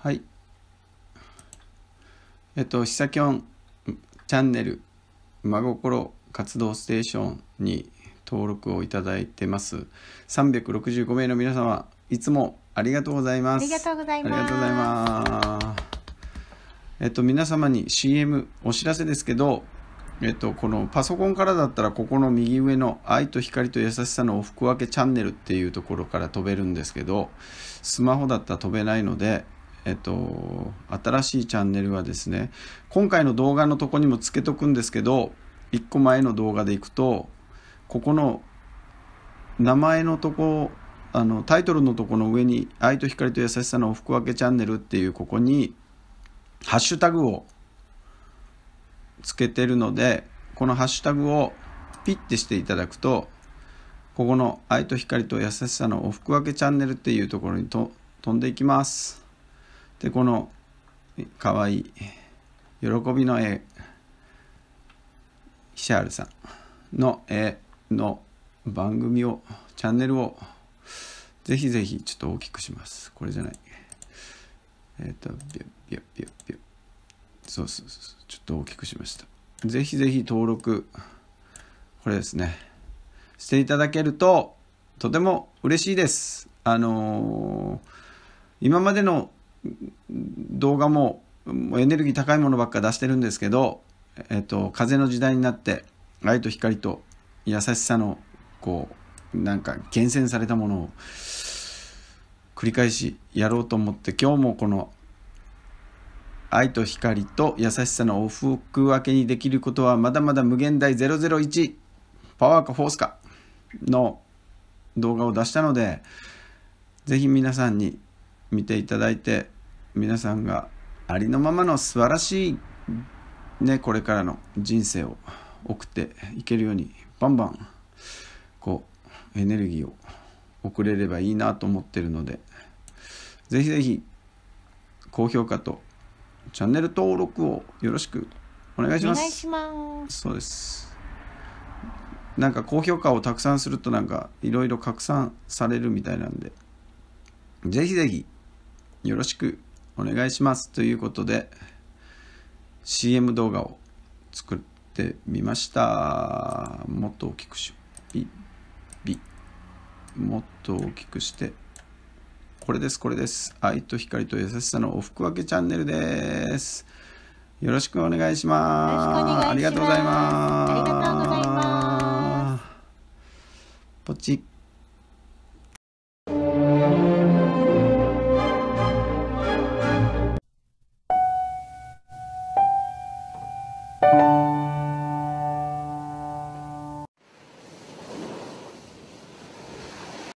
はい。えっと、しきょんチャンネル、真心活動ステーションに登録をいただいてます。365名の皆様、いつもありがとうございます。ありがとうございます。ありがとうございます。えっと、皆様に CM お知らせですけど、えっと、このパソコンからだったらここの右上の「愛と光と優しさのおふくわけチャンネル」っていうところから飛べるんですけどスマホだったら飛べないのでえっと、新しいチャンネルはですね、今回の動画のとこにもつけとくんですけど、1個前の動画でいくと、ここの名前のとこ、あのタイトルのとこの上に「愛と光と優しさのおふくわけチャンネル」っていうここにハッシュタグをつけてるのでこのハッシュタグをピッてしていただくとここの「愛と光と優しさのおふくわけチャンネル」っていうところにと飛んでいきます。でこのかわいい喜びの絵ヒシャールさんの絵の番組をチャンネルをぜひぜひちょっと大きくしますこれじゃないえっ、ー、とビュッビュッビュッビュッそうそうそうちょっと大きくしましたぜひぜひ登録これですねしていただけるととても嬉しいですあのー、今までの動画もエネルギー高いものばっか出してるんですけど、えっと、風の時代になって愛と光と優しさのこうなんか厳選されたものを繰り返しやろうと思って今日もこの愛と光と優しさの往復分けにできることはまだまだ無限大001パワーかフォースかの動画を出したのでぜひ皆さんに見ていただいて皆さんがありのままの素晴らしい、ね、これからの人生を送っていけるようにバンバンこうエネルギーを送れればいいなと思ってるのでぜひぜひ高評価とチャンネル登録をよろしくお願いします。お願いしますそうですなんか高評価をたくさんするとなんかいろいろ拡散されるみたいなんでぜひぜひよろしくお願いしますということで CM 動画を作ってみましたもっと大きくしビビもっと大きくしてこれですこれです愛と光と優しさのおふくわけチャンネルですよろしくお願いしますありがとうございますありがとうございますポチッ